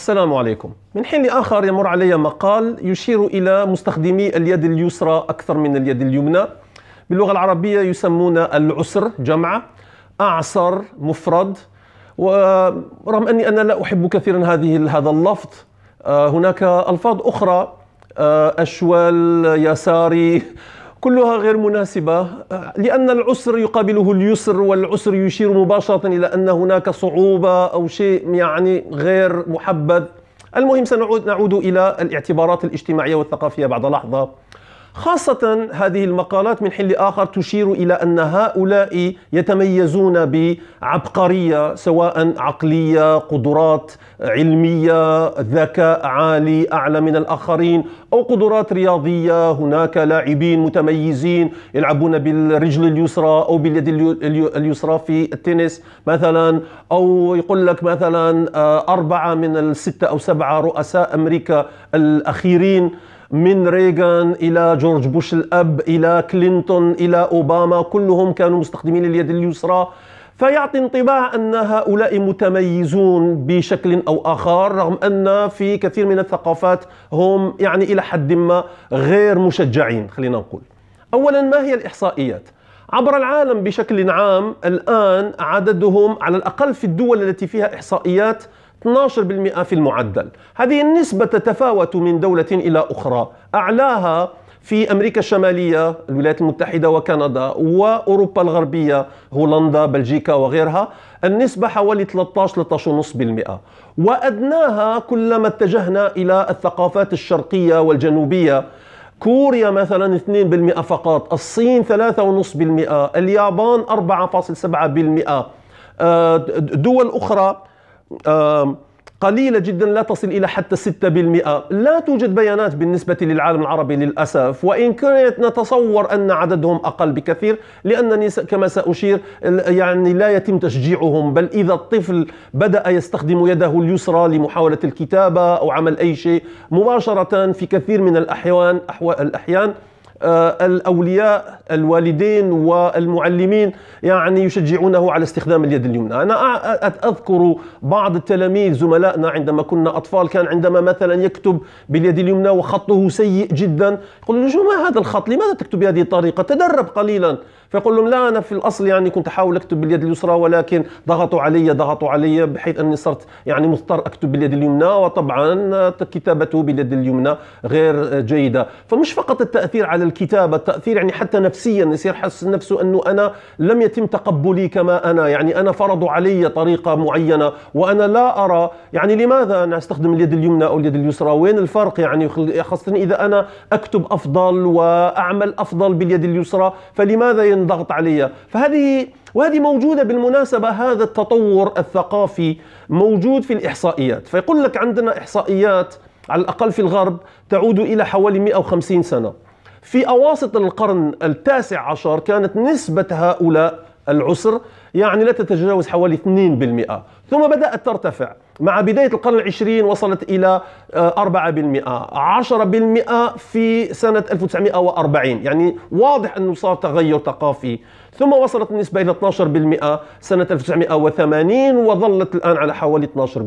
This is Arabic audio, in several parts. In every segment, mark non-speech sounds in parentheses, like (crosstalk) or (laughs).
السلام عليكم من حين لآخر يمر علي مقال يشير إلى مستخدمي اليد اليسرى أكثر من اليد اليمنى باللغة العربية يسمون العسر جمع أعسر مفرد ورغم أني أنا لا أحب كثيرا هذه هذا اللفظ آه، هناك ألفاظ أخرى آه، أشول يساري كلها غير مناسبة لأن العسر يقابله اليسر والعسر يشير مباشرة إلى أن هناك صعوبة أو شيء يعني غير محبذ المهم سنعود نعود إلى الاعتبارات الاجتماعية والثقافية بعد لحظة خاصة هذه المقالات من حين لآخر تشير إلى أن هؤلاء يتميزون بعبقرية سواء عقلية قدرات علمية ذكاء عالي أعلى من الآخرين أو قدرات رياضية هناك لاعبين متميزين يلعبون بالرجل اليسرى أو باليد اليسرى في التنس مثلا أو يقول لك مثلا آه، أربعة من الستة أو سبعة رؤساء أمريكا الأخيرين من ريغان إلى جورج بوش الأب إلى كلينتون إلى أوباما كلهم كانوا مستخدمين اليد اليسرى فيعطي انطباع أن هؤلاء متميزون بشكل أو آخر رغم أن في كثير من الثقافات هم يعني إلى حد ما غير مشجعين خلينا نقول أولا ما هي الإحصائيات؟ عبر العالم بشكل عام الآن عددهم على الأقل في الدول التي فيها إحصائيات 12% في المعدل هذه النسبة تتفاوت من دولة إلى أخرى أعلاها في أمريكا الشمالية الولايات المتحدة وكندا وأوروبا الغربية هولندا بلجيكا وغيرها النسبة حوالي 13-13.5% وأدناها كلما اتجهنا إلى الثقافات الشرقية والجنوبية كوريا مثلا 2% فقط الصين 3.5% اليابان 4.7% آه، دول أخرى قليلة جدا لا تصل إلى حتى 6% لا توجد بيانات بالنسبة للعالم العربي للأسف وإن كنت نتصور أن عددهم أقل بكثير لأنني كما سأشير يعني لا يتم تشجيعهم بل إذا الطفل بدأ يستخدم يده اليسرى لمحاولة الكتابة أو عمل أي شيء مباشرة في كثير من الأحيان, الأحيان آه، الاولياء الوالدين والمعلمين يعني يشجعونه على استخدام اليد اليمنى انا اذكر بعض التلاميذ زملائنا عندما كنا اطفال كان عندما مثلا يكتب باليد اليمنى وخطه سيء جدا يقول له ما هذا الخط لماذا تكتب بهذه الطريقه تدرب قليلا فيقول لهم لا انا في الاصل يعني كنت احاول اكتب باليد اليسرى ولكن ضغطوا علي ضغطوا علي بحيث اني صرت يعني مضطر اكتب باليد اليمنى وطبعا كتابته باليد اليمنى غير جيده فمش فقط التاثير على الكتابه التاثير يعني حتى نفسيا يصير حس نفسه انه انا لم يتم تقبلي كما انا يعني انا فرضوا علي طريقه معينه وانا لا ارى يعني لماذا انا استخدم اليد اليمنى او اليد اليسرى وين الفرق يعني خاصه اذا انا اكتب افضل واعمل افضل باليد اليسرى فلماذا دائما ضغط عليا فهذه وهذه موجودة بالمناسبة هذا التطور الثقافي موجود في الإحصائيات فيقول لك عندنا إحصائيات على الأقل في الغرب تعود إلى حوالي 150 سنة في أواسط القرن التاسع عشر كانت نسبة هؤلاء العسر يعني لا تتجاوز حوالي 2% ثم بدأت ترتفع مع بداية القرن العشرين وصلت إلى 4% آه، 10% في سنة 1940 يعني واضح أنه صار تغير ثقافي ثم وصلت النسبة إلى 12% سنة 1980 وظلت الآن على حوالي 12%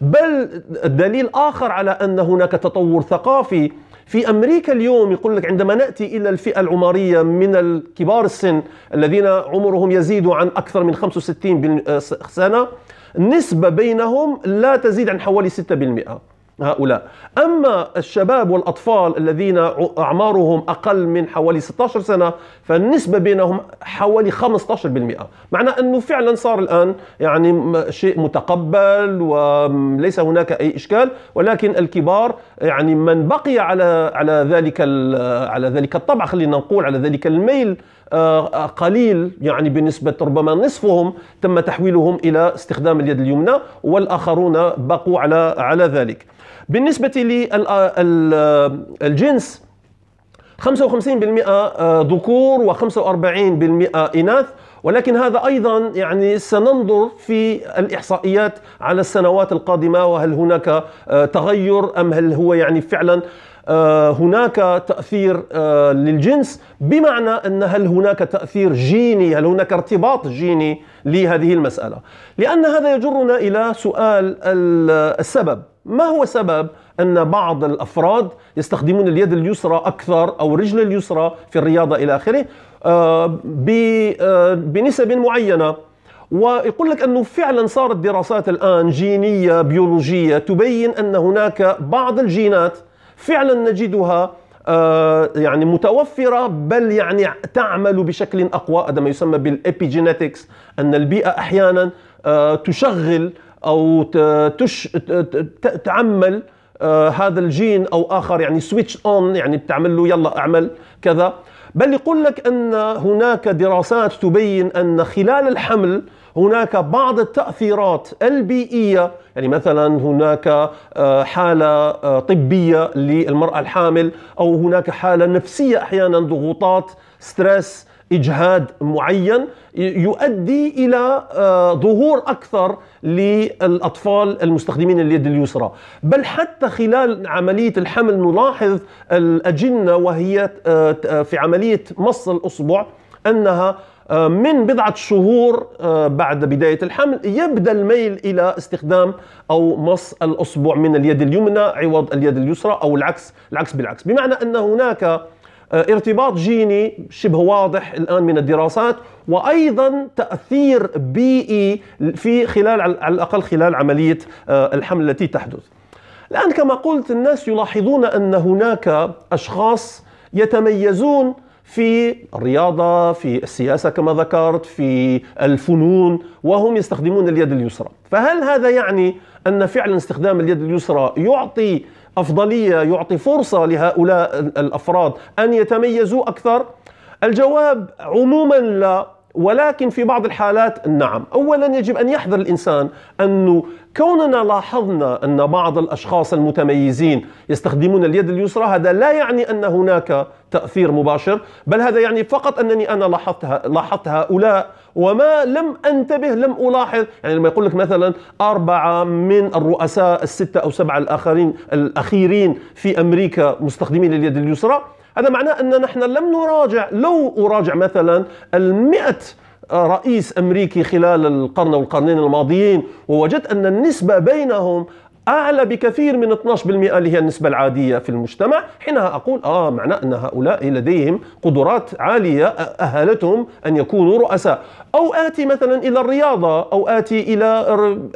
بل دليل آخر على أن هناك تطور ثقافي في امريكا اليوم يقول لك عندما ناتي الى الفئه العمريه من الكبار السن الذين عمرهم يزيد عن اكثر من 65 آه، سنه النسبة بينهم لا تزيد عن حوالي 6% هؤلاء أما الشباب والأطفال الذين أعمارهم أقل من حوالي 16 سنة فالنسبة بينهم حوالي 15% معنى أنه فعلا صار الآن يعني شيء متقبل وليس هناك أي إشكال ولكن الكبار يعني من بقي على على ذلك على ذلك الطبع خلينا نقول على ذلك الميل آه، قليل يعني بنسبة ربما نصفهم تم تحويلهم إلى استخدام اليد اليمنى والآخرون بقوا على على ذلك بالنسبة للجنس 55% آه، ذكور و45% إناث ولكن هذا أيضا يعني سننظر في الإحصائيات على السنوات القادمة وهل هناك آه، تغير أم هل هو يعني فعلا آه، هناك تأثير آه، للجنس بمعنى أن هل هناك تأثير جيني هل هناك ارتباط جيني لهذه المسألة لأن هذا يجرنا إلى سؤال السبب ما هو سبب أن بعض الأفراد يستخدمون اليد اليسرى أكثر أو الرجل اليسرى في الرياضة إلى آخره آه، بنسب معينة ويقول لك أنه فعلا صارت دراسات الآن جينية بيولوجية تبين أن هناك بعض الجينات فعلا نجدها آه، يعني متوفرة بل يعني تعمل بشكل أقوى هذا ما يسمى بالإبيجينيتكس أن البيئة أحيانا آه، تشغل أو تش تعمل آه، هذا الجين أو آخر يعني سويتش أون يعني بتعمل له يلا أعمل كذا بل يقول لك أن هناك دراسات تبين أن خلال الحمل هناك بعض التأثيرات البيئية يعني مثلا هناك آه، حالة آه، طبية للمرأة الحامل أو هناك حالة نفسية أحيانا ضغوطات ستريس إجهاد معين يؤدي إلى آه، ظهور أكثر للأطفال المستخدمين اليد اليسرى بل حتى خلال عملية الحمل نلاحظ الأجنة وهي في عملية مص الأصبع أنها آه، من بضعة شهور آه، بعد بداية الحمل يبدأ الميل إلى استخدام أو مص الأصبع من اليد اليمنى عوض اليد اليسرى أو العكس العكس بالعكس بمعنى أن هناك آه، ارتباط جيني شبه واضح الآن من الدراسات وأيضا تأثير بيئي e في خلال على الأقل خلال عملية الحمل التي تحدث الآن كما قلت الناس يلاحظون أن هناك أشخاص يتميزون في الرياضة في السياسة كما ذكرت في الفنون وهم يستخدمون اليد اليسرى فهل هذا يعني أن فعلا استخدام اليد اليسرى يعطي أفضلية يعطي فرصة لهؤلاء الأفراد أن يتميزوا أكثر؟ الجواب عموما لا ولكن في بعض الحالات نعم أولا يجب أن يحذر الإنسان أنه كوننا لاحظنا أن بعض الأشخاص المتميزين يستخدمون اليد اليسرى هذا لا يعني أن هناك تأثير مباشر بل هذا يعني فقط أنني أنا لاحظت لاحظت هؤلاء وما لم أنتبه لم ألاحظ يعني لما يقول لك مثلا أربعة من الرؤساء الستة أو سبعة الآخرين الأخيرين في أمريكا مستخدمين اليد اليسرى هذا معناه أن نحن لم نراجع لو أراجع مثلا المئة رئيس أمريكي خلال القرن والقرنين الماضيين ووجدت أن النسبة بينهم أعلى بكثير من 12% اللي هي النسبة العادية في المجتمع حينها أقول آه معناه أن هؤلاء لديهم قدرات عالية أهلتهم أن يكونوا رؤساء أو آتي مثلا إلى الرياضة أو آتي إلى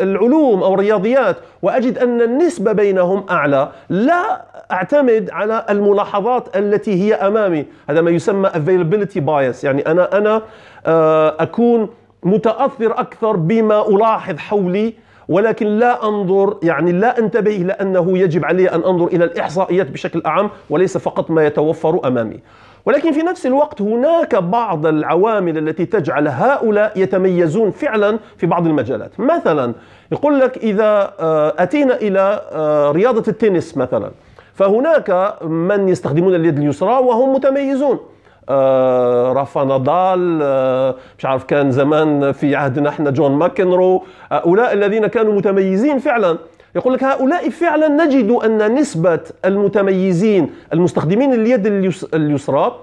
العلوم أو الرياضيات وأجد أن النسبة بينهم أعلى لا أعتمد على الملاحظات التي هي أمامي هذا ما يسمى availability bias يعني أنا أنا آه، أكون متأثر أكثر بما ألاحظ حولي ولكن لا أنظر يعني لا أنتبه إلى أنه يجب علي أن أنظر إلى الإحصائيات بشكل أعم وليس فقط ما يتوفر أمامي ولكن في نفس الوقت هناك بعض العوامل التي تجعل هؤلاء يتميزون فعلا في بعض المجالات مثلا يقول لك إذا آه، أتينا إلى آه، رياضة التنس مثلا فهناك من يستخدمون اليد اليسرى وهم متميزون آه، رافا نضال آه، مش عارف كان زمان في عهدنا احنا جون ماكنرو هؤلاء آه، الذين كانوا متميزين فعلا يقول لك هؤلاء فعلا نجد ان نسبه المتميزين المستخدمين اليد اليسرى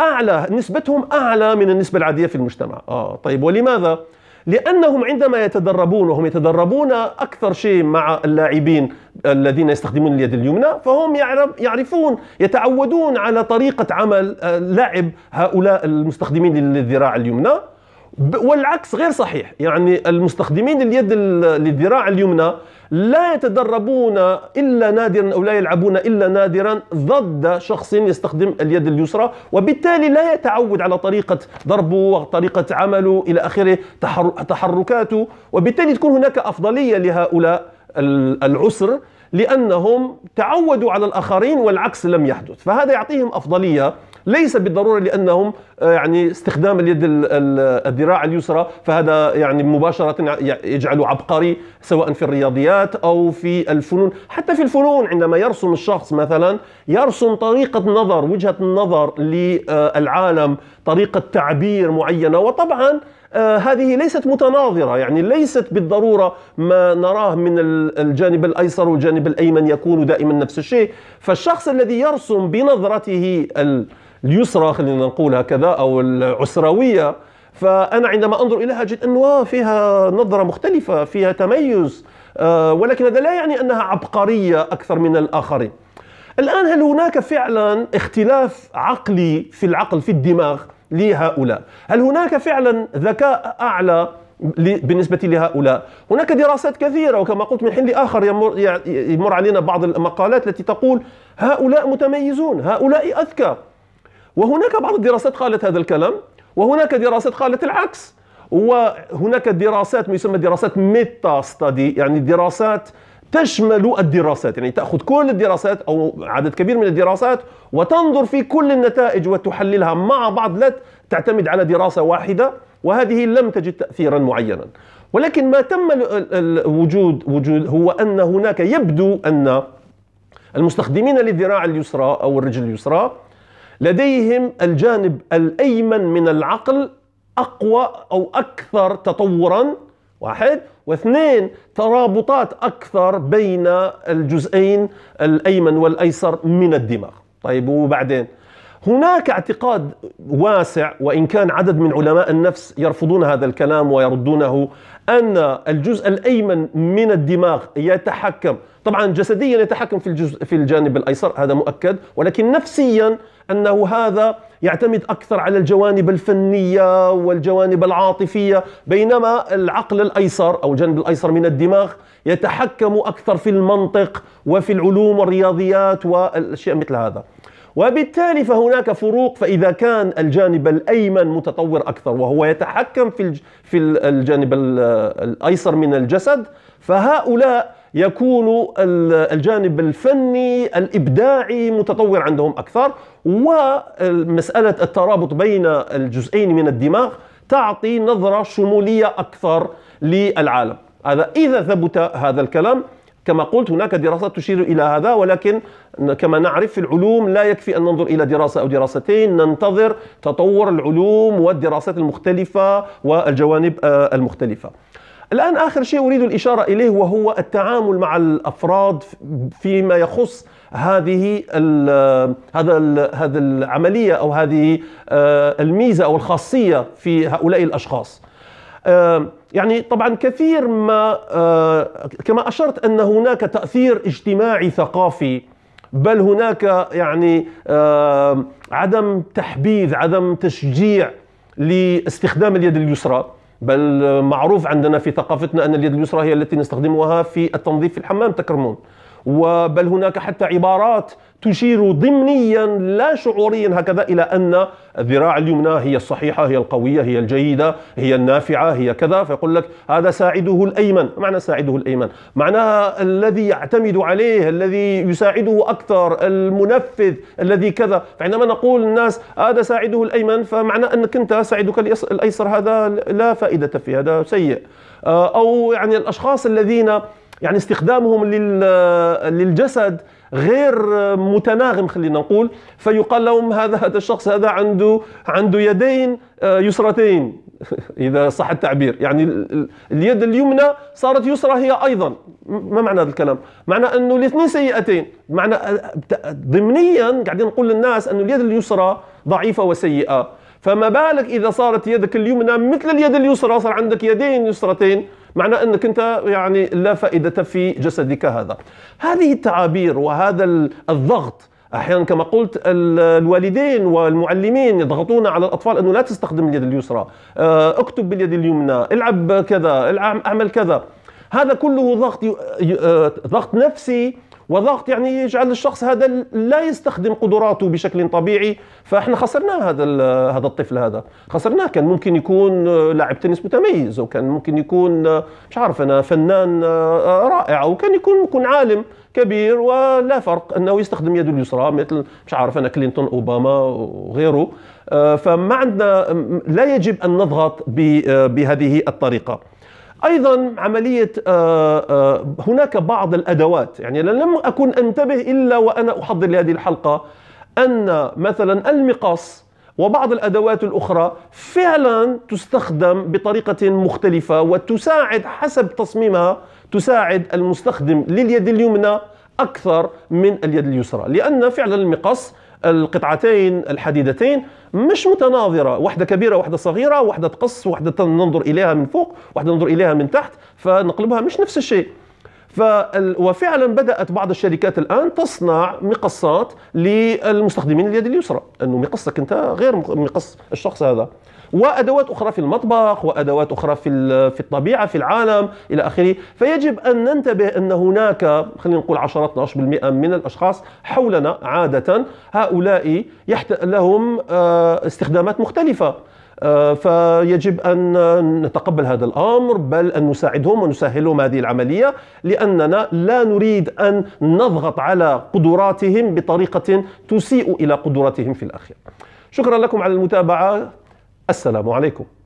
اعلى نسبتهم اعلى من النسبه العاديه في المجتمع اه طيب ولماذا لأنهم عندما يتدربون وهم يتدربون أكثر شيء مع اللاعبين الذين يستخدمون اليد اليمنى فهم يعرفون يتعودون على طريقة عمل آه، لعب هؤلاء المستخدمين للذراع اليمنى والعكس غير صحيح يعني المستخدمين اليد للذراع اليمنى لا يتدربون إلا نادرا أو لا يلعبون إلا نادرا ضد شخص يستخدم اليد اليسرى وبالتالي لا يتعود على طريقة ضربه وطريقة عمله إلى آخره تحركاته وبالتالي تكون هناك أفضلية لهؤلاء العسر لأنهم تعودوا على الآخرين والعكس لم يحدث فهذا يعطيهم أفضلية ليس بالضرورة لأنهم آه، يعني استخدام اليد الذراع اليسرى فهذا يعني مباشرة يجعله عبقري سواء في الرياضيات أو في الفنون حتى في الفنون عندما يرسم الشخص مثلا يرسم طريقة نظر وجهة نظر للعالم طريقة تعبير معينة وطبعا آه هذه ليست متناظرة يعني ليست بالضرورة ما نراه من الجانب الأيسر والجانب الأيمن يكون دائما نفس الشيء فالشخص الذي يرسم بنظرته اليسرى خلينا نقول هكذا أو العسروية فأنا عندما أنظر إليها أجد أنه فيها نظرة مختلفة فيها تميز آه، ولكن هذا لا يعني أنها عبقرية أكثر من الآخرين الآن هل هناك فعلا اختلاف عقلي في العقل في الدماغ لهؤلاء هل هناك فعلا ذكاء أعلى بالنسبة لهؤلاء هناك دراسات كثيرة وكما قلت من حين لآخر يمر, يمر علينا بعض المقالات التي تقول هؤلاء متميزون هؤلاء أذكى وهناك بعض الدراسات قالت هذا الكلام وهناك دراسات قالت العكس وهناك دراسات ما يسمى دراسات ميتا ستادي يعني دراسات تشمل الدراسات يعني تأخذ كل الدراسات أو عدد كبير من الدراسات وتنظر في كل النتائج وتحللها مع بعض لا تعتمد على دراسة واحدة وهذه لم تجد تأثيرا معينا ولكن ما تم الوجود وجود هو أن هناك يبدو أن المستخدمين للذراع اليسرى أو الرجل اليسرى لديهم الجانب الأيمن من العقل أقوى أو أكثر تطورا واحد واثنين ترابطات أكثر بين الجزئين الأيمن والأيسر من الدماغ طيب وبعدين هناك اعتقاد واسع وإن كان عدد من علماء النفس يرفضون هذا الكلام ويردونه أن الجزء الأيمن من الدماغ يتحكم طبعا جسديا يتحكم في الجزء في الجانب الايسر هذا مؤكد ولكن نفسيا انه هذا يعتمد اكثر على الجوانب الفنيه والجوانب العاطفيه بينما العقل الايسر او الجانب الايسر من الدماغ يتحكم اكثر في المنطق وفي العلوم والرياضيات والاشياء مثل هذا وبالتالي فهناك فروق فإذا كان الجانب الأيمن متطور أكثر وهو يتحكم في في الجانب الأيسر من الجسد فهؤلاء يكون الجانب الفني الإبداعي متطور عندهم أكثر ومسألة الترابط بين الجزئين من الدماغ تعطي نظرة شمولية أكثر للعالم هذا إذا ثبت هذا الكلام كما قلت هناك دراسات تشير إلى هذا ولكن كما نعرف في العلوم لا يكفي أن ننظر إلى دراسة أو دراستين ننتظر تطور العلوم والدراسات المختلفة والجوانب آه، المختلفة الآن آخر شيء أريد الإشارة إليه وهو التعامل مع الأفراد فيما يخص هذه آه، هذا هذه هذا العملية أو هذه آه، الميزة أو الخاصية في هؤلاء الأشخاص آه، يعني طبعا كثير ما آه، كما أشرت أن هناك تأثير اجتماعي ثقافي بل هناك يعني آه، عدم تحبيذ عدم تشجيع لاستخدام اليد اليسرى بل معروف عندنا في ثقافتنا أن اليد اليسرى هي التي نستخدمها في التنظيف في الحمام تكرمون وبل هناك حتى عبارات تشير ضمنيا لا شعوريا هكذا إلى أن الذراع اليمنى هي الصحيحة هي القوية هي الجيدة هي النافعة هي كذا فيقول لك هذا ساعده الأيمن معنى ساعده الأيمن معناها الذي يعتمد عليه الذي يساعده أكثر المنفذ الذي كذا فعندما نقول الناس هذا ساعده الأيمن فمعنى أنك أنت ساعدك الأيسر هذا لا فائدة فيه هذا سيء آه، أو يعني الأشخاص الذين يعني استخدامهم للجسد غير متناغم خلينا نقول فيقال لهم هذا هذا الشخص هذا عنده عنده يدين آه، يسرتين (laughs) اذا صح التعبير يعني اليد اليمنى صارت يسرى هي ايضا ما معنى هذا الكلام معنى انه الاثنين سيئتين معنى آه، ضمنيا قاعدين نقول للناس انه اليد اليسرى ضعيفه وسيئه فما بالك اذا صارت يدك اليمنى مثل اليد اليسرى صار عندك يدين يسرتين معنى انك انت يعني لا فائده في جسدك هذا هذه التعابير وهذا الضغط احيانا كما قلت الوالدين والمعلمين يضغطون على الاطفال انه لا تستخدم اليد اليسرى آه، اكتب باليد اليمنى العب كذا اعمل كذا هذا كله ضغط آه، ضغط نفسي وضغط يعني يجعل الشخص هذا لا يستخدم قدراته بشكل طبيعي فاحنا خسرناه هذا هذا الطفل هذا خسرناه كان ممكن يكون لاعب تنس متميز وكان ممكن يكون مش عارف انا فنان آه، رائع وكان يكون ممكن عالم كبير ولا فرق انه يستخدم يده اليسرى مثل مش عارف انا كلينتون اوباما وغيره آه، فما عندنا لا يجب ان نضغط آه، بهذه الطريقه ايضا عمليه آه، آه، هناك بعض الادوات يعني لم اكن انتبه الا وانا احضر لهذه الحلقه ان مثلا المقص وبعض الادوات الاخرى فعلا تستخدم بطريقه مختلفه وتساعد حسب تصميمها تساعد المستخدم لليد اليمنى اكثر من اليد اليسرى لان فعلا المقص القطعتين الحديدتين مش متناظرة واحدة كبيرة واحدة صغيرة واحدة تقص واحدة ننظر إليها من فوق واحدة ننظر إليها من تحت فنقلبها مش نفس الشيء وفعلا بدات بعض الشركات الان تصنع مقصات للمستخدمين اليد اليسرى انه مقصك انت غير مقص الشخص هذا وادوات اخرى في المطبخ وادوات اخرى في في الطبيعه في العالم الى اخره فيجب ان ننتبه ان هناك خلينا نقول 10 12% من الاشخاص حولنا عاده هؤلاء يحت... لهم آه، استخدامات مختلفه آه، فيجب أن نتقبل هذا الأمر بل أن نساعدهم ونسهلهم هذه العملية لأننا لا نريد أن نضغط على قدراتهم بطريقة تسيء إلى قدراتهم في الأخير شكرا لكم على المتابعة السلام عليكم